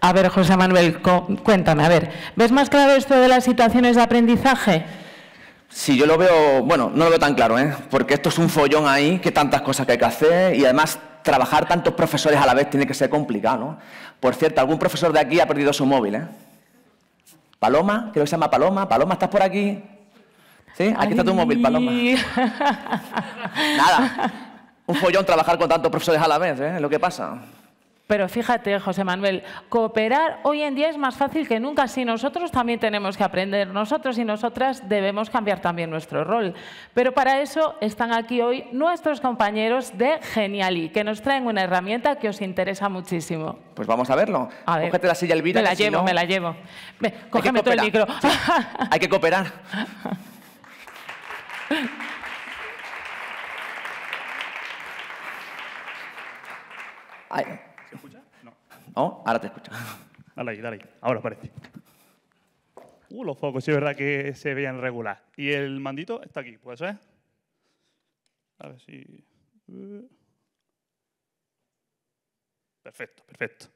A ver, José Manuel, cuéntame, a ver, ¿ves más claro esto de las situaciones de aprendizaje? Sí, yo lo veo, bueno, no lo veo tan claro, ¿eh? porque esto es un follón ahí, que tantas cosas que hay que hacer y además trabajar tantos profesores a la vez tiene que ser complicado, ¿no? Por cierto, algún profesor de aquí ha perdido su móvil, ¿eh? Paloma, creo que se llama Paloma. Paloma, ¿estás por aquí? ¿Sí? Aquí está tu móvil, Paloma. Nada, un follón trabajar con tantos profesores a la vez, ¿eh? Es lo que pasa. Pero fíjate, José Manuel, cooperar hoy en día es más fácil que nunca. Si nosotros también tenemos que aprender, nosotros y nosotras debemos cambiar también nuestro rol. Pero para eso están aquí hoy nuestros compañeros de Geniali, que nos traen una herramienta que os interesa muchísimo. Pues vamos a verlo. A la silla, Elvira. Me la llevo, me la llevo. cógeme todo el micro. Hay que cooperar. Ay. Ahora te escucho. Dale ahí, dale ahí. Ahora parece. Uh, los focos, sí, es verdad que se veían regular. Y el mandito está aquí, ¿puede ser? A ver si... Eh. Perfecto, perfecto.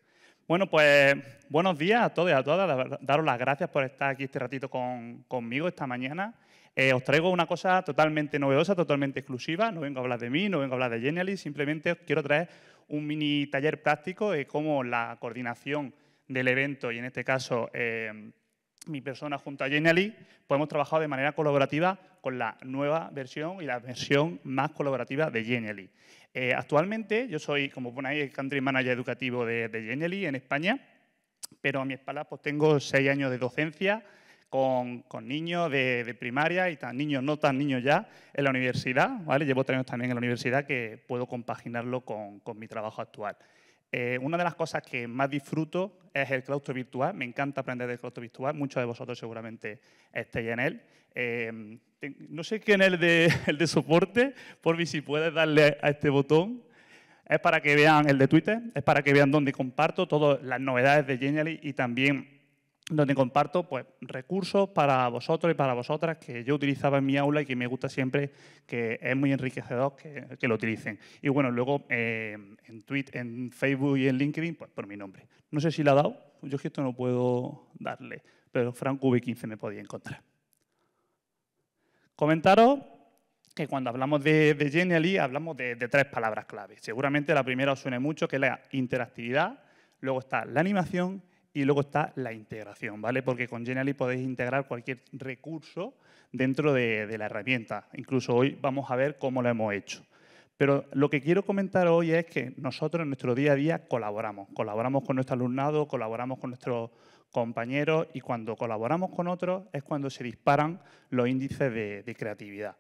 Bueno, pues buenos días a todos y a todas. Daros las gracias por estar aquí este ratito conmigo esta mañana. Eh, os traigo una cosa totalmente novedosa, totalmente exclusiva. No vengo a hablar de mí, no vengo a hablar de Genially, simplemente os quiero traer un mini taller práctico de cómo la coordinación del evento y en este caso eh, mi persona junto a Jenny Lee, podemos hemos trabajado de manera colaborativa con la nueva versión y la versión más colaborativa de Jenny eh, actualmente yo soy, como pone ahí, el country manager educativo de, de Genially en España, pero a mi espalda pues, tengo seis años de docencia, con, niños de, primaria y tan niños, no tan niños ya, en la universidad, ¿vale? Llevo tres años también en la universidad que puedo compaginarlo con, mi trabajo actual. Eh, una de las cosas que más disfruto es el claustro virtual. Me encanta aprender del claustro virtual. Muchos de vosotros seguramente estéis en él. Eh, no sé quién en el de, soporte, por mí si puedes darle a este botón. Es para que vean el de Twitter, es para que vean dónde comparto todas las novedades de Genially y también donde comparto pues, recursos para vosotros y para vosotras que yo utilizaba en mi aula y que me gusta siempre, que es muy enriquecedor que, lo utilicen. Y bueno, luego eh, en Twitter, en Facebook y en LinkedIn, pues por mi nombre. No sé si la ha dado, yo es que esto no puedo darle, pero v 15 me podía encontrar. Comentaros que cuando hablamos de, de Genially hablamos de, tres palabras clave. Seguramente la primera os suene mucho, que es la interactividad, luego está la animación y luego está la integración, ¿vale? Porque con Genially podéis integrar cualquier recurso dentro de, la herramienta. Incluso hoy vamos a ver cómo lo hemos hecho. Pero lo que quiero comentar hoy es que nosotros en nuestro día a día colaboramos. Colaboramos con nuestro alumnado, colaboramos con nuestros compañeros y cuando colaboramos con otros es cuando se disparan los índices de, creatividad.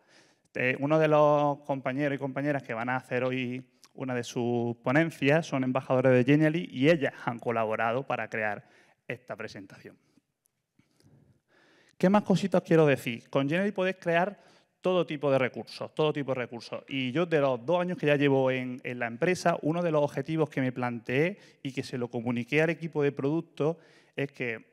Eh, uno de los compañeros y compañeras que van a hacer hoy una de sus ponencias, son embajadores de Genially y ellas han colaborado para crear esta presentación. ¿Qué más cositas quiero decir? Con Genially podéis crear todo tipo de recursos, todo tipo de recursos. Y yo de los dos años que ya llevo en, la empresa, uno de los objetivos que me planteé y que se lo comuniqué al equipo de producto es que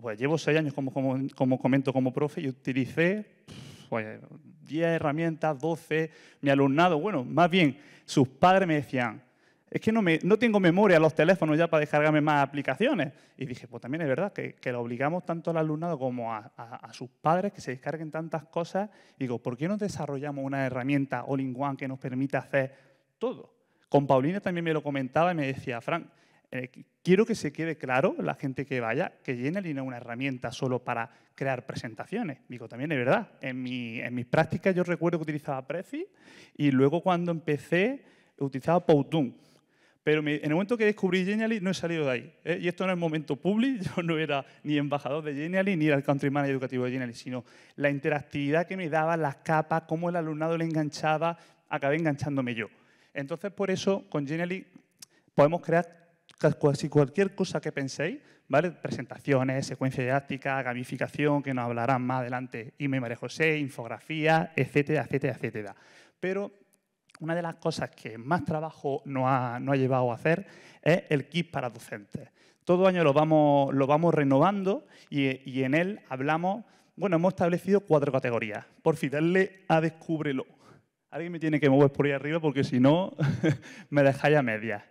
pues, llevo seis años, como, como, comento, como profe y utilicé pues, 10 herramientas, 12, mi alumnado, bueno, más bien, sus padres me decían, es que no, no tengo memoria los teléfonos ya para descargarme más aplicaciones. Y dije, pues también es verdad que, que lo obligamos tanto al alumnado como a, sus padres que se descarguen tantas cosas. Y digo, ¿por qué no desarrollamos una herramienta all-in-one que nos permita hacer todo? Con Paulina también me lo comentaba y me decía, Frank, eh, quiero que se quede claro la gente que vaya que Genially no es una herramienta solo para crear presentaciones. Digo, también es verdad. En, mi, en mis prácticas yo recuerdo que utilizaba Prezi y luego cuando empecé utilizaba Powtoon. Pero en el momento que descubrí Genially no he salido de ahí. ¿eh? Y esto no es momento público, yo no era ni embajador de Genially ni era el country educativo de Genially, sino la interactividad que me daba, las capas, cómo el alumnado le enganchaba, acabé enganchándome yo. Entonces, por eso, con Genially podemos crear casi cualquier cosa que penséis, ¿vale? Presentaciones, secuencia didáctica, gamificación, que nos hablarán más adelante Ime y María José, infografía, etcétera, etcétera, etcétera. Pero una de las cosas que más trabajo nos ha, no ha, llevado a hacer es el kit para docentes. Todo año lo vamos, renovando y, en él hablamos, bueno, hemos establecido cuatro categorías. Por fin, darle a descúbrelo. Alguien me tiene que mover por ahí arriba porque si no, me dejáis a medias.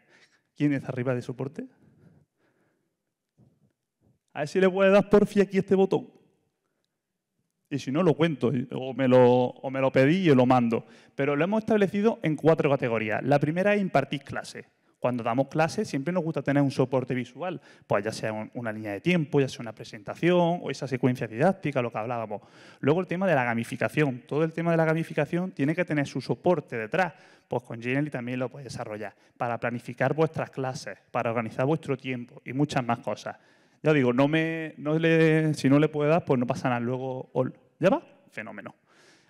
¿Quién es arriba de soporte? A ver si le puede dar porfi aquí este botón. Y si no, lo cuento, o me lo, me lo pedí y lo mando. Pero lo hemos establecido en cuatro categorías. La primera es impartir clase. Cuando damos clases siempre nos gusta tener un soporte visual, pues ya sea una línea de tiempo, ya sea una presentación o esa secuencia didáctica, lo que hablábamos. Luego el tema de la gamificación. Todo el tema de la gamificación tiene que tener su soporte detrás. Pues con Genially también lo puedes desarrollar para planificar vuestras clases, para organizar vuestro tiempo y muchas más cosas. Ya digo, no me, si no le puedo dar, pues no pasa nada. Luego, ¿ya va? Fenómeno.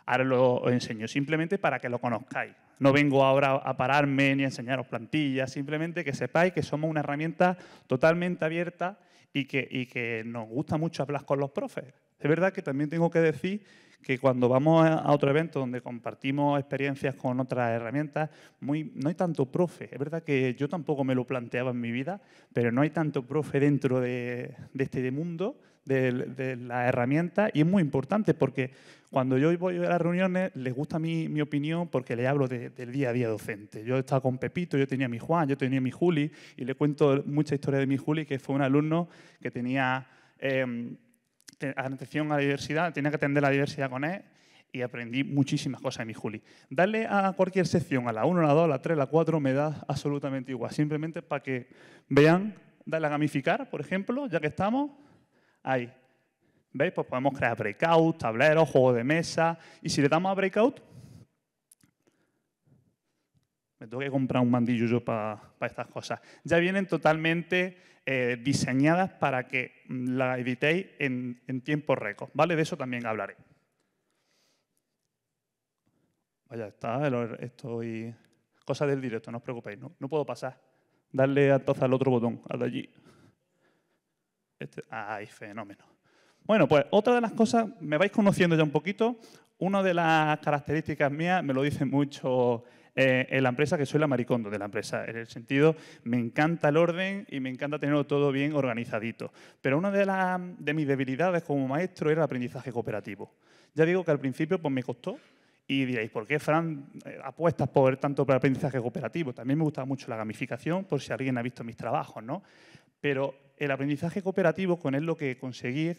Ahora lo enseño, simplemente para que lo conozcáis. No vengo ahora a pararme ni a enseñaros plantillas, simplemente que sepáis que somos una herramienta totalmente abierta y que, que nos gusta mucho hablar con los profes. Es verdad que también tengo que decir que cuando vamos a otro evento donde compartimos experiencias con otras herramientas, muy, no hay tanto profe. Es verdad que yo tampoco me lo planteaba en mi vida, pero no hay tanto profe dentro de, este mundo, de, de las herramientas, y es muy importante porque cuando yo voy a las reuniones les gusta mi, opinión porque le hablo del día a día docente. Yo estaba con Pepito, yo tenía a mi Juan, yo tenía mi Juli, y le cuento mucha historia de mi Juli, que fue un alumno que tenía... Eh, atención a la diversidad, tenía que atender la diversidad con él e, y aprendí muchísimas cosas en mi Juli. Darle a cualquier sección, a la 1, a la 2, a la 3, a la 4, me da absolutamente igual. Simplemente para que vean, darle a gamificar, por ejemplo, ya que estamos ahí. ¿Veis? Pues podemos crear breakout, tableros, juegos de mesa. Y si le damos a breakout, me tengo que comprar un mandillo yo para estas cosas. Ya vienen totalmente eh, diseñadas para que la editéis en, tiempo récord, ¿vale? De eso también hablaré. Vaya, está, estoy... Cosa del directo, no os preocupéis, no, puedo pasar. Darle entonces al otro botón, al de allí. Este, ¡Ay, fenómeno! Bueno, pues otra de las cosas, me vais conociendo ya un poquito, una de las características mías, me lo dice mucho eh, en la empresa que soy la maricondo de la empresa. En el sentido, me encanta el orden y me encanta tenerlo todo bien organizadito. Pero una de, de mis debilidades como maestro era el aprendizaje cooperativo. Ya digo que al principio pues, me costó, y diréis, ¿por qué Fran eh, apuestas por tanto para aprendizaje cooperativo? También me gustaba mucho la gamificación, por si alguien ha visto mis trabajos, ¿no? Pero el aprendizaje cooperativo con él lo que conseguí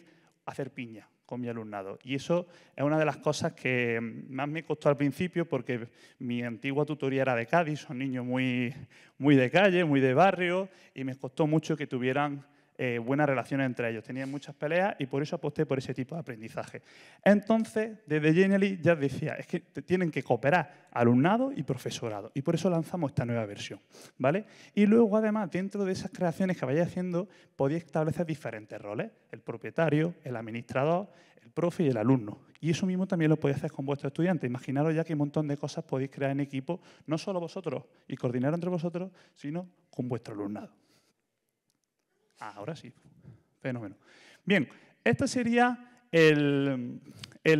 hacer piña con mi alumnado. Y eso es una de las cosas que más me costó al principio porque mi antigua tutoría era de Cádiz, son niños muy, muy de calle, muy de barrio, y me costó mucho que tuvieran eh, buenas relaciones entre ellos, tenían muchas peleas y por eso aposté por ese tipo de aprendizaje. Entonces, desde Genially ya decía, es que tienen que cooperar alumnado y profesorado y por eso lanzamos esta nueva versión, ¿vale? Y luego, además, dentro de esas creaciones que vayáis haciendo, podéis establecer diferentes roles, el propietario, el administrador, el profe y el alumno. Y eso mismo también lo podéis hacer con vuestro estudiante. Imaginaros ya que un montón de cosas podéis crear en equipo, no solo vosotros y coordinar entre vosotros, sino con vuestro alumnado. Ah, ahora sí, fenómeno. Bien, este sería el,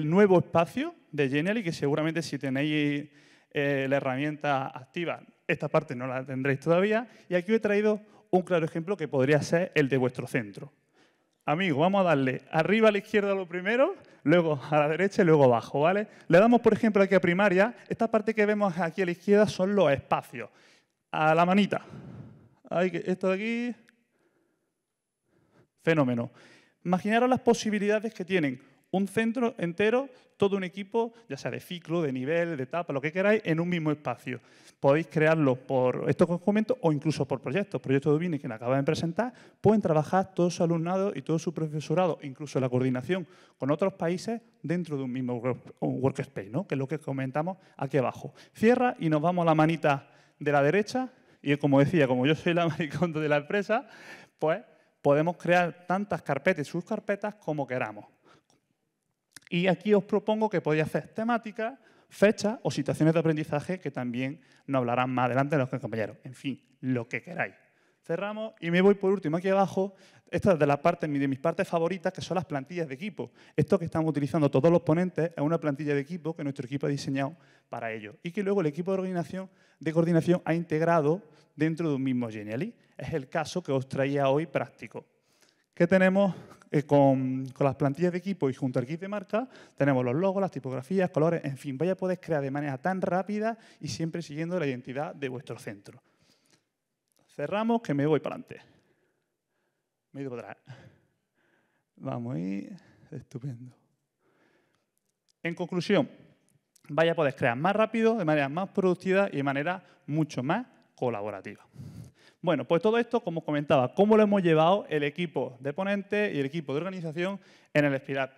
nuevo espacio de Genially, que seguramente si tenéis eh, la herramienta activa, esta parte no la tendréis todavía. Y aquí he traído un claro ejemplo que podría ser el de vuestro centro. Amigo, vamos a darle arriba a la izquierda lo primero, luego a la derecha y luego abajo, ¿vale? Le damos, por ejemplo, aquí a primaria. Esta parte que vemos aquí a la izquierda son los espacios. A la manita. esto de aquí, fenómeno. Imaginaros las posibilidades que tienen un centro entero, todo un equipo, ya sea de ciclo, de nivel, de etapa, lo que queráis, en un mismo espacio. Podéis crearlo por estos conjuntos o incluso por proyectos. Proyecto de Ubini que me acaban de presentar, pueden trabajar todos su alumnado y todo su profesorado, incluso la coordinación con otros países dentro de un mismo workspace, ¿no? que es lo que comentamos aquí abajo. Cierra y nos vamos a la manita de la derecha y como decía, como yo soy la mariconda de la empresa, pues podemos crear tantas carpetas y subcarpetas como queramos. Y aquí os propongo que podéis hacer temáticas, fechas o situaciones de aprendizaje que también nos hablarán más adelante los compañeros. En fin, lo que queráis. Cerramos y me voy por último aquí abajo. Esta es de, la parte, de mis partes favoritas, que son las plantillas de equipo. Esto que estamos utilizando todos los ponentes es una plantilla de equipo que nuestro equipo ha diseñado para ello y que luego el equipo de coordinación, de coordinación ha integrado dentro de un mismo Genially es el caso que os traía hoy práctico. ¿Qué tenemos eh, con, las plantillas de equipo y junto al kit de marca? Tenemos los logos, las tipografías, colores, en fin, vaya poder crear de manera tan rápida y siempre siguiendo la identidad de vuestro centro. Cerramos, que me voy para adelante. Me he ido para atrás. Vamos ahí. Estupendo. En conclusión, vaya poder crear más rápido, de manera más productiva y de manera mucho más colaborativa. Bueno, pues todo esto, como comentaba, cómo lo hemos llevado el equipo de ponente y el equipo de organización en el Espirat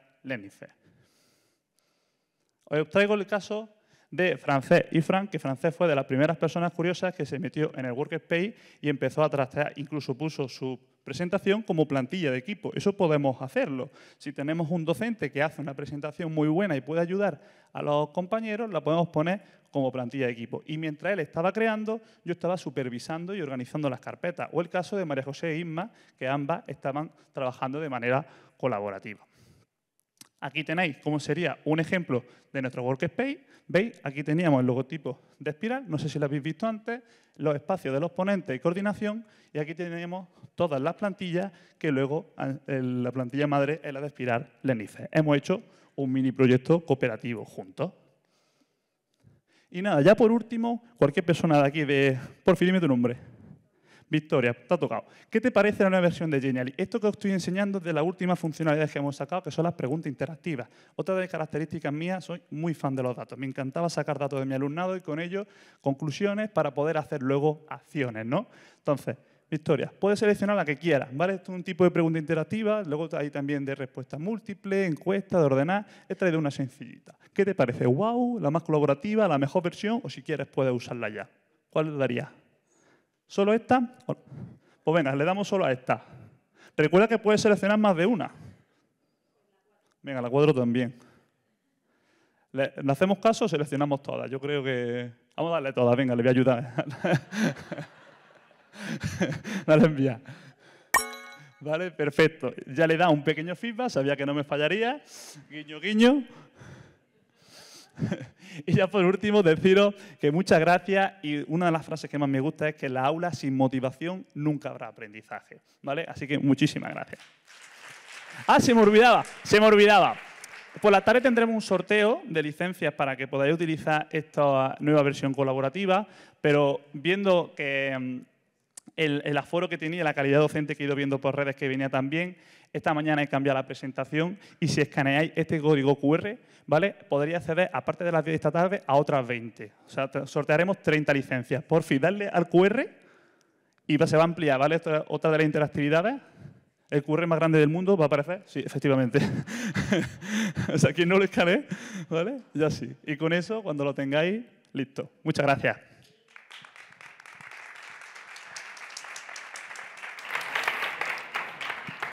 Hoy Os traigo el caso de Francés y Frank, que Francés fue de las primeras personas curiosas que se metió en el Workspace y empezó a trastear, incluso puso su presentación como plantilla de equipo. Eso podemos hacerlo. Si tenemos un docente que hace una presentación muy buena y puede ayudar a los compañeros, la podemos poner como plantilla de equipo. Y mientras él estaba creando, yo estaba supervisando y organizando las carpetas. O el caso de María José e Isma, que ambas estaban trabajando de manera colaborativa. Aquí tenéis como sería un ejemplo de nuestro workspace. Veis, aquí teníamos el logotipo de espiral, no sé si lo habéis visto antes, los espacios de los ponentes y coordinación, y aquí tenemos todas las plantillas que luego la plantilla madre es la de espiral Lenice. Hemos hecho un mini proyecto cooperativo juntos. Y nada, ya por último, cualquier persona de aquí de... dime tu nombre. Victoria, te ha tocado. ¿Qué te parece la nueva versión de Genially? Esto que os estoy enseñando es de la última funcionalidad que hemos sacado, que son las preguntas interactivas. Otra de las características mías, soy muy fan de los datos. Me encantaba sacar datos de mi alumnado y con ello conclusiones para poder hacer luego acciones, ¿no? Entonces, Victoria, puedes seleccionar la que quieras, ¿vale? Esto es un tipo de pregunta interactiva, luego hay también de respuesta múltiple, encuesta, de ordenar, he traído una sencillita. ¿Qué te parece? ¿Wow? ¿La más colaborativa? ¿La mejor versión? O si quieres puedes usarla ya. ¿Cuál daría? ¿Solo esta? Pues venga, le damos solo a esta. Recuerda que puedes seleccionar más de una. Venga, la cuadro también. Le, hacemos caso, seleccionamos todas. Yo creo que... Vamos a darle todas, venga, le voy a ayudar. Dale envía. Vale, perfecto. Ya le da un pequeño feedback, sabía que no me fallaría. Guiño, guiño. y ya por último, deciros que muchas gracias y una de las frases que más me gusta es que en la aula sin motivación nunca habrá aprendizaje. ¿Vale? Así que muchísimas gracias. Ah, se me olvidaba, se me olvidaba. Por la tarde tendremos un sorteo de licencias para que podáis utilizar esta nueva versión colaborativa, pero viendo que mm, el, aforo que tenía, la calidad docente que he ido viendo por redes que venía también. Esta mañana he cambiado la presentación y si escaneáis este código QR, ¿vale? Podría acceder, aparte de las 10 de esta tarde, a otras 20. O sea, sortearemos 30 licencias. Por fin, darle al QR y se va a ampliar, ¿vale? otra de las interactividades. El QR más grande del mundo va a aparecer, sí, efectivamente. o sea, quien no lo escanee, ¿vale? Ya sí. Y con eso, cuando lo tengáis, listo. Muchas gracias.